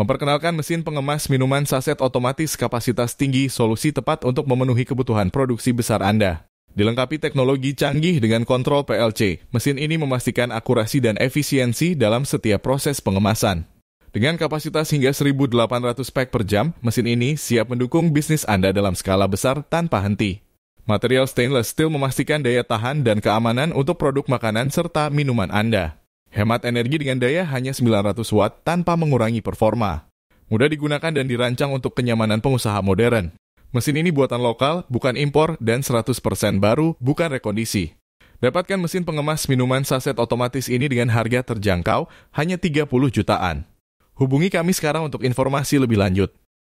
Memperkenalkan mesin pengemas minuman saset otomatis kapasitas tinggi, solusi tepat untuk memenuhi kebutuhan produksi besar Anda. Dilengkapi teknologi canggih dengan kontrol PLC, mesin ini memastikan akurasi dan efisiensi dalam setiap proses pengemasan. Dengan kapasitas hingga 1.800 pack per jam, mesin ini siap mendukung bisnis Anda dalam skala besar tanpa henti. Material stainless steel memastikan daya tahan dan keamanan untuk produk makanan serta minuman Anda. Hemat energi dengan daya hanya 900 watt tanpa mengurangi performa. Mudah digunakan dan dirancang untuk kenyamanan pengusaha modern. Mesin ini buatan lokal, bukan impor, dan 100% baru, bukan rekondisi. Dapatkan mesin pengemas minuman saset otomatis ini dengan harga terjangkau, hanya 30 jutaan. Hubungi kami sekarang untuk informasi lebih lanjut.